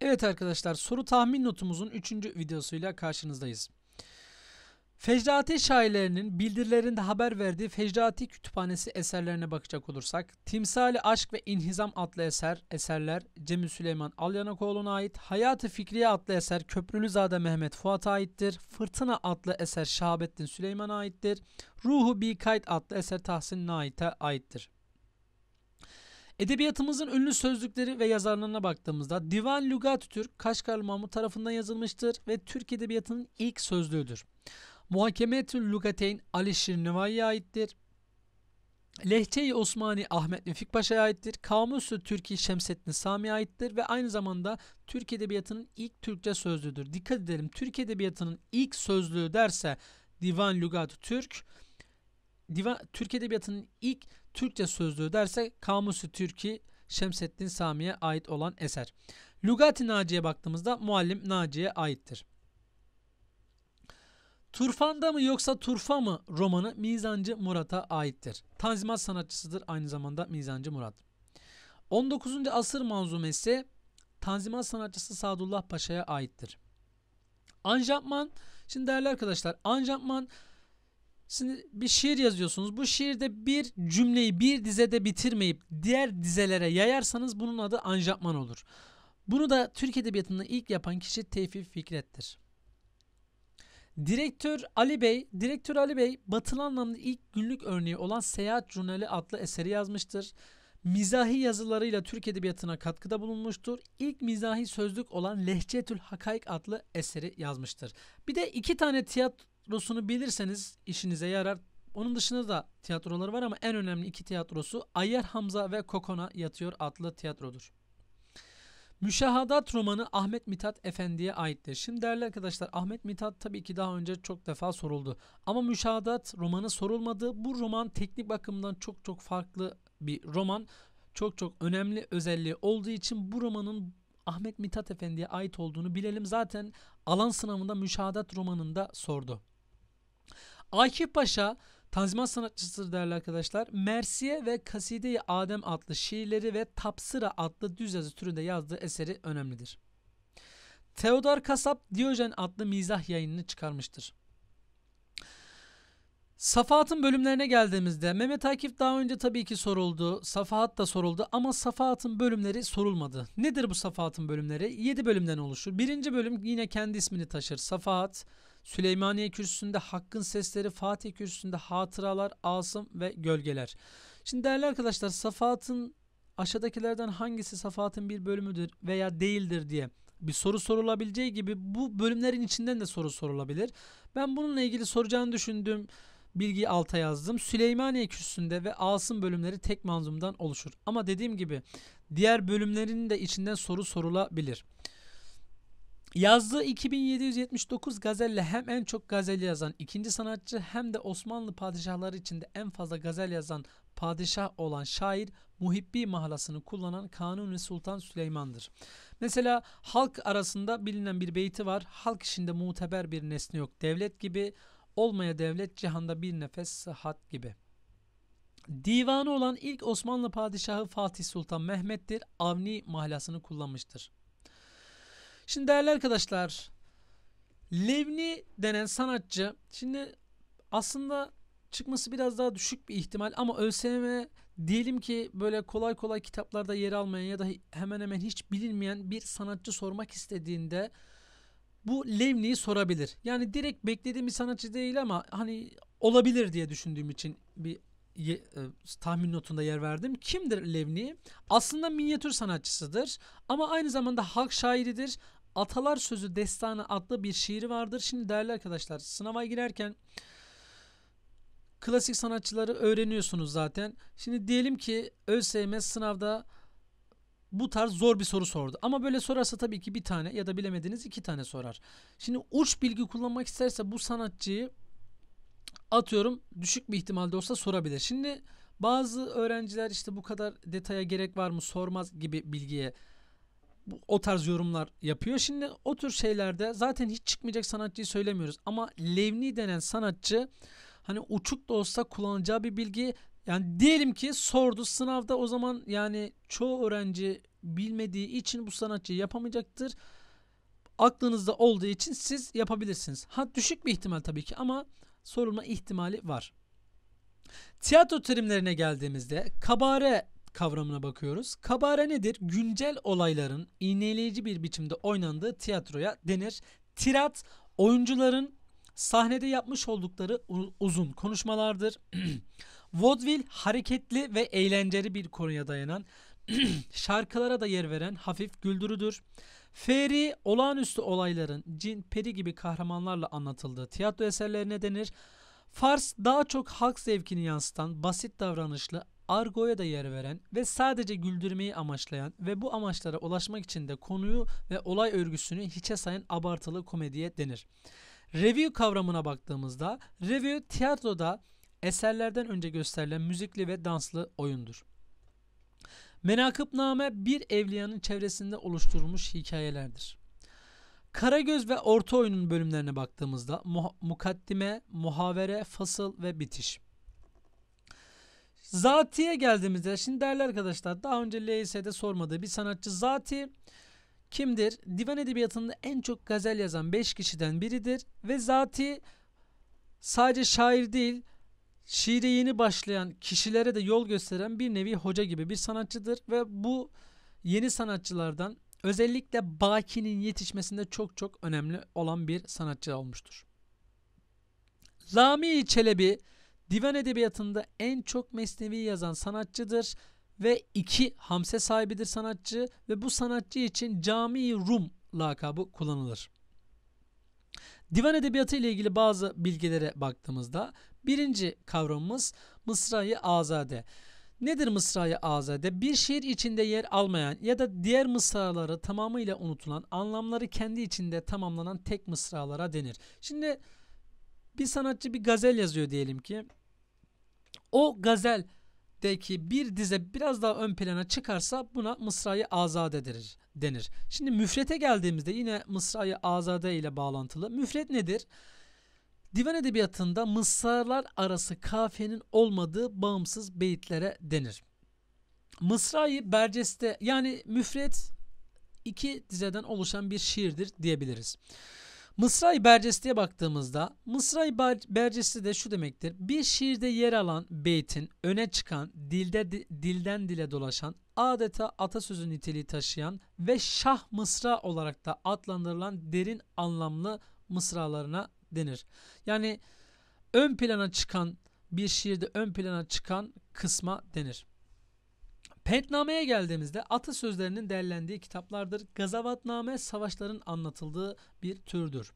Evet arkadaşlar soru tahmin notumuzun 3. videosuyla karşınızdayız. Fecraati şairlerinin bildirilerinde haber verdiği Fecraati Kütüphanesi eserlerine bakacak olursak, Timsali Aşk ve İnhizam adlı eser, eserler Cemil Süleyman Alyanakoğlu'na ait, Hayatı Fikriye adlı eser Köprülüzade Mehmet Fuat'a aittir, Fırtına adlı eser Şahabettin Süleyman'a aittir, Ruhu Bikayt adlı eser Tahsin Naite'a aittir. Edebiyatımızın ünlü sözlükleri ve yazarlarına baktığımızda Divan Lugat Türk Kaşgarlı Mahmut tarafından yazılmıştır ve Türk Edebiyatı'nın ilk sözlüğüdür. Muhakemetül Lugateyn Ali Şirnivai'ye aittir. Lehçe-i Osmani Ahmet Nefik Paşa'ya aittir. Kamusu Türki Şemsettin Sami'ye aittir ve aynı zamanda Türk Edebiyatı'nın ilk Türkçe sözlüğüdür. Dikkat edelim Türk Edebiyatı'nın ilk sözlüğü derse Divan Lugat Türk, Divan, Türk Edebiyatı'nın ilk Türkçe sözlüğü derse Kamusu Türki Şemseddin Sami'ye ait olan eser. Lugati Naci'ye baktığımızda Muallim Naci'ye aittir. Turfanda mı yoksa Turfa mı romanı Mizancı Murat'a aittir. Tanzimat sanatçısıdır aynı zamanda Mizancı Murat. 19. asır manzumesi Tanzimat sanatçısı Sadullah Paşa'ya aittir. Anjapman, şimdi değerli arkadaşlar Anjapman Şimdi bir şiir yazıyorsunuz. Bu şiirde bir cümleyi bir dizede bitirmeyip diğer dizelere yayarsanız bunun adı anjapman olur. Bunu da Türk Edebiyatı'nda ilk yapan kişi Tevfik Fikret'tir. Direktör Ali Bey, Direktör Ali Bey batılı anlamda ilk günlük örneği olan Seyahat Jurnali adlı eseri yazmıştır. Mizahi yazılarıyla Türk Edebiyatı'na katkıda bulunmuştur. İlk mizahi sözlük olan Lehçetül Hakayk adlı eseri yazmıştır. Bir de iki tane tiyatro tiyatrosunu bilirseniz işinize yarar. Onun dışında da tiyatroları var ama en önemli iki tiyatrosu Ayer Hamza ve Kokona Yatıyor adlı tiyatrodur. Müşahadat romanı Ahmet Mithat Efendi'ye aittir. Şimdi değerli arkadaşlar Ahmet Mithat tabii ki daha önce çok defa soruldu. Ama Müşahadat romanı sorulmadı. Bu roman teknik bakımdan çok çok farklı bir roman. Çok çok önemli özelliği olduğu için bu romanın Ahmet Mithat Efendi'ye ait olduğunu bilelim. Zaten alan sınavında müşahadat romanında sordu. Akif Paşa Tanzimat sanatçısıdır değerli arkadaşlar. Mersiye ve Kaside-i Adem adlı şiirleri ve Tapsıra adlı düz yazı türünde yazdığı eseri önemlidir. Teodor Kasap Diyojen adlı mizah yayınını çıkarmıştır. Safahat'ın bölümlerine geldiğimizde Mehmet Akif daha önce tabii ki soruldu. Safahat da soruldu ama Safahat'ın bölümleri sorulmadı. Nedir bu Safahat'ın bölümleri? 7 bölümden oluşur. Birinci bölüm yine kendi ismini taşır. Safahat. Süleymaniye Kürsüsü'nde Hakkın Sesleri, Fatih Kürsüsü'nde Hatıralar, Asım ve Gölgeler. Şimdi değerli arkadaşlar Safahat'ın aşağıdakilerden hangisi Safa'tın bir bölümüdür veya değildir diye bir soru sorulabileceği gibi bu bölümlerin içinden de soru sorulabilir. Ben bununla ilgili soracağını düşündüğüm bilgiyi alta yazdım. Süleymaniye Kürsüsü'nde ve Asım bölümleri tek manzumdan oluşur. Ama dediğim gibi diğer bölümlerin de içinden soru sorulabilir. Yazdığı 2779 gazelle hem en çok gazel yazan ikinci sanatçı hem de Osmanlı padişahları içinde en fazla gazel yazan padişah olan şair Muhibbi mahlasını kullanan Kanuni Sultan Süleyman'dır. Mesela halk arasında bilinen bir beyti var. Halk içinde muteber bir nesne yok. Devlet gibi olmaya devlet cihanda bir nefes sıhhat gibi. Divanı olan ilk Osmanlı padişahı Fatih Sultan Mehmet'tir. Avni mahlasını kullanmıştır. Şimdi değerli arkadaşlar Levni denen sanatçı şimdi aslında çıkması biraz daha düşük bir ihtimal ama ÖSYM diyelim ki böyle kolay kolay kitaplarda yer almayan ya da hemen hemen hiç bilinmeyen bir sanatçı sormak istediğinde bu Levni'yi sorabilir. Yani direkt beklediğim bir sanatçı değil ama hani olabilir diye düşündüğüm için bir ye, e, tahmin notunda yer verdim. Kimdir Levni? Aslında minyatür sanatçısıdır ama aynı zamanda halk şairidir. Atalar Sözü Destanı adlı bir şiiri vardır. Şimdi değerli arkadaşlar sınava girerken klasik sanatçıları öğreniyorsunuz zaten. Şimdi diyelim ki ÖSYM sınavda bu tarz zor bir soru sordu. Ama böyle sorarsa tabii ki bir tane ya da bilemediğiniz iki tane sorar. Şimdi uç bilgi kullanmak isterse bu sanatçıyı atıyorum düşük bir ihtimalde olsa sorabilir. Şimdi bazı öğrenciler işte bu kadar detaya gerek var mı sormaz gibi bilgiye bu, o tarz yorumlar yapıyor. Şimdi o tür şeylerde zaten hiç çıkmayacak sanatçıyı söylemiyoruz. Ama Levni denen sanatçı hani uçuk da olsa kullanacağı bir bilgi yani diyelim ki sordu sınavda o zaman yani çoğu öğrenci bilmediği için bu sanatçı yapamayacaktır. Aklınızda olduğu için siz yapabilirsiniz. Ha düşük bir ihtimal tabii ki ama sorulma ihtimali var. Tiyatro terimlerine geldiğimizde kabare kavramına bakıyoruz. Kabare nedir? Güncel olayların iğneleyici bir biçimde oynandığı tiyatroya denir. Tirat oyuncuların sahnede yapmış oldukları uzun konuşmalardır. Vaudeville hareketli ve eğlenceli bir konuya dayanan şarkılara da yer veren hafif güldürüdür. Feri olağanüstü olayların cin peri gibi kahramanlarla anlatıldığı tiyatro eserlerine denir. Fars daha çok halk zevkini yansıtan basit davranışlı argoya da yer veren ve sadece güldürmeyi amaçlayan ve bu amaçlara ulaşmak için de konuyu ve olay örgüsünü hiçe sayan abartılı komediye denir. Review kavramına baktığımızda review tiyatroda eserlerden önce gösterilen müzikli ve danslı oyundur. Menakıbname bir evliyanın çevresinde oluşturulmuş hikayelerdir. Karagöz ve orta oyunun bölümlerine baktığımızda mukaddime, muhavere, fasıl ve bitiş. Zati'ye geldiğimizde şimdi değerli arkadaşlar daha önce LYS'de sormadığı bir sanatçı Zati kimdir? Divan edebiyatında en çok gazel yazan 5 kişiden biridir ve Zati sadece şair değil şiire yeni başlayan kişilere de yol gösteren bir nevi hoca gibi bir sanatçıdır ve bu yeni sanatçılardan özellikle Baki'nin yetişmesinde çok çok önemli olan bir sanatçı olmuştur. Lami Çelebi Divan edebiyatında en çok mesnevi yazan sanatçıdır ve iki hamse sahibidir sanatçı ve bu sanatçı için cami Rum lakabı kullanılır. Divan edebiyatı ile ilgili bazı bilgilere baktığımızda birinci kavramımız mısrayı azade. Nedir mısrayı azade? Bir şiir içinde yer almayan ya da diğer mısraları tamamıyla unutulan, anlamları kendi içinde tamamlanan tek mısralara denir. Şimdi bir sanatçı bir gazel yazıyor diyelim ki. O gazeldeki bir dize biraz daha ön plana çıkarsa buna mısrayı azade denir. denir. Şimdi müfrete geldiğimizde yine mısrayı azade ile bağlantılı. Müfret nedir? Divan edebiyatında mısralar arası kafiyenin olmadığı bağımsız beyitlere denir. Mısrayı berceste yani müfret iki dizeden oluşan bir şiirdir diyebiliriz. Mısra-i baktığımızda Mısra-i de şu demektir. Bir şiirde yer alan beytin öne çıkan, dilde dilden dile dolaşan, adeta atasözü niteliği taşıyan ve şah mısra olarak da adlandırılan derin anlamlı mısralarına denir. Yani ön plana çıkan bir şiirde ön plana çıkan kısma denir. Pentname'ye geldiğimizde atı sözlerinin derlendiği kitaplardır. Gazavatname savaşların anlatıldığı bir türdür.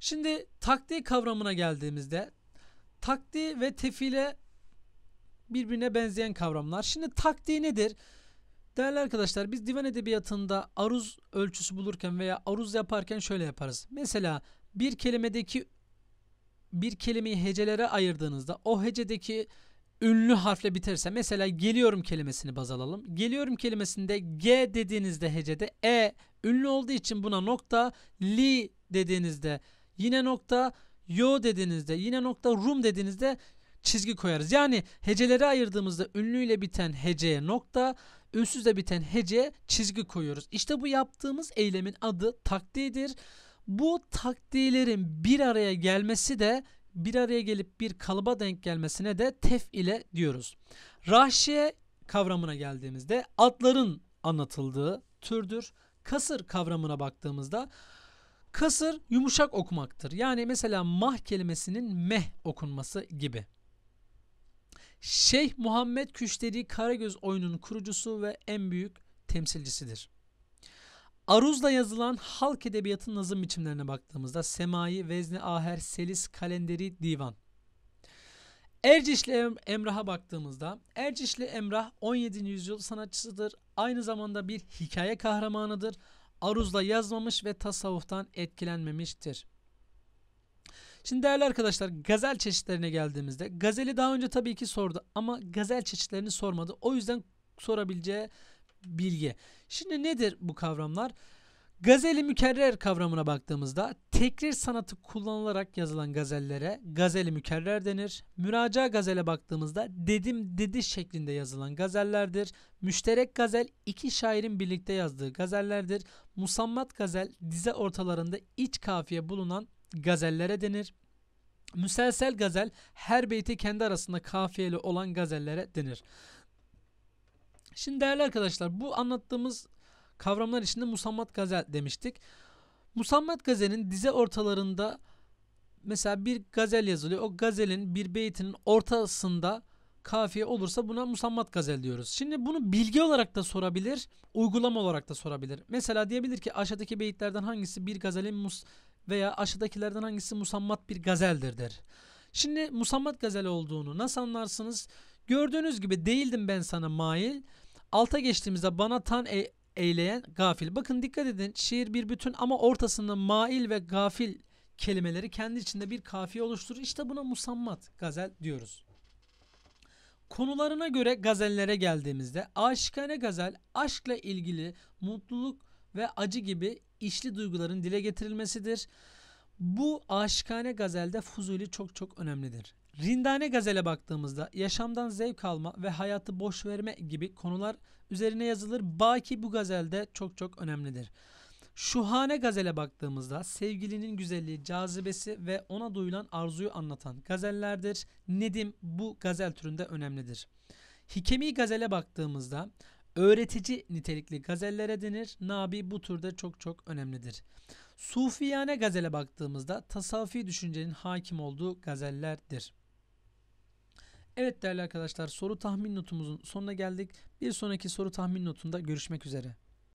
Şimdi takdi kavramına geldiğimizde takdi ve tefile birbirine benzeyen kavramlar. Şimdi takdi nedir? Değerli arkadaşlar biz divan edebiyatında aruz ölçüsü bulurken veya aruz yaparken şöyle yaparız. Mesela bir kelimedeki bir kelimeyi hecelere ayırdığınızda o hecedeki ünlü harfle biterse mesela geliyorum kelimesini baz alalım. Geliyorum kelimesinde G dediğinizde hecede E ünlü olduğu için buna nokta li dediğinizde yine nokta yo dediğinizde yine nokta rum dediğinizde çizgi koyarız. Yani heceleri ayırdığımızda ünlüyle biten heceye nokta, ünsüzle biten heceye çizgi koyuyoruz. İşte bu yaptığımız eylemin adı takdiyedir. Bu takdilerin bir araya gelmesi de bir araya gelip bir kalıba denk gelmesine de tef ile diyoruz. Rahşiye kavramına geldiğimizde atların anlatıldığı türdür. Kasır kavramına baktığımızda kasır yumuşak okumaktır. Yani mesela mah kelimesinin meh okunması gibi. Şeyh Muhammed Küşteri Karagöz oyunun kurucusu ve en büyük temsilcisidir. Aruz'da yazılan halk edebiyatının nazım biçimlerine baktığımızda semai, vezni, aher, selis, kalenderi, divan. Ercişli Emrah'a baktığımızda Ercişli Emrah 17. yüzyıl sanatçısıdır. Aynı zamanda bir hikaye kahramanıdır. Aruz'da yazmamış ve tasavvuftan etkilenmemiştir. Şimdi değerli arkadaşlar gazel çeşitlerine geldiğimizde gazeli daha önce tabii ki sordu ama gazel çeşitlerini sormadı. O yüzden sorabileceği bilgi. Şimdi nedir bu kavramlar? Gazeli mükerrer kavramına baktığımızda tekrir sanatı kullanılarak yazılan gazellere gazeli mükerrer denir. Müraca gazele baktığımızda dedim dedi şeklinde yazılan gazellerdir. Müşterek gazel iki şairin birlikte yazdığı gazellerdir. Musammat gazel dize ortalarında iç kafiye bulunan gazellere denir. Müselsel gazel her beyti kendi arasında kafiyeli olan gazellere denir. Şimdi değerli arkadaşlar bu anlattığımız kavramlar içinde musammat gazel demiştik. Musammat gazelin dize ortalarında mesela bir gazel yazılıyor. O gazelin bir beytinin ortasında kafiye olursa buna musammat gazel diyoruz. Şimdi bunu bilgi olarak da sorabilir, uygulama olarak da sorabilir. Mesela diyebilir ki aşağıdaki beyitlerden hangisi bir gazelin mus veya aşağıdakilerden hangisi musammat bir gazeldir der. Şimdi musammat gazel olduğunu nasıl anlarsınız? Gördüğünüz gibi değildim ben sana mail. Alta geçtiğimizde bana tan e eyleyen gafil. Bakın dikkat edin şiir bir bütün ama ortasında mail ve gafil kelimeleri kendi içinde bir kafiye oluşturur. İşte buna musammat gazel diyoruz. Konularına göre gazellere geldiğimizde aşikane gazel aşkla ilgili mutluluk ve acı gibi işli duyguların dile getirilmesidir. Bu aşikane gazelde Fuzuli çok çok önemlidir. Rindane gazele baktığımızda yaşamdan zevk alma ve hayatı boş verme gibi konular üzerine yazılır. Baki bu gazelde çok çok önemlidir. Şuhane gazele baktığımızda sevgilinin güzelliği, cazibesi ve ona duyulan arzuyu anlatan gazellerdir. Nedim bu gazel türünde önemlidir. Hikemi gazele baktığımızda öğretici nitelikli gazellere denir. Nabi bu türde çok çok önemlidir. Sufiyane gazele baktığımızda tasavvufi düşüncenin hakim olduğu gazellerdir. Evet değerli arkadaşlar soru tahmin notumuzun sonuna geldik. Bir sonraki soru tahmin notunda görüşmek üzere.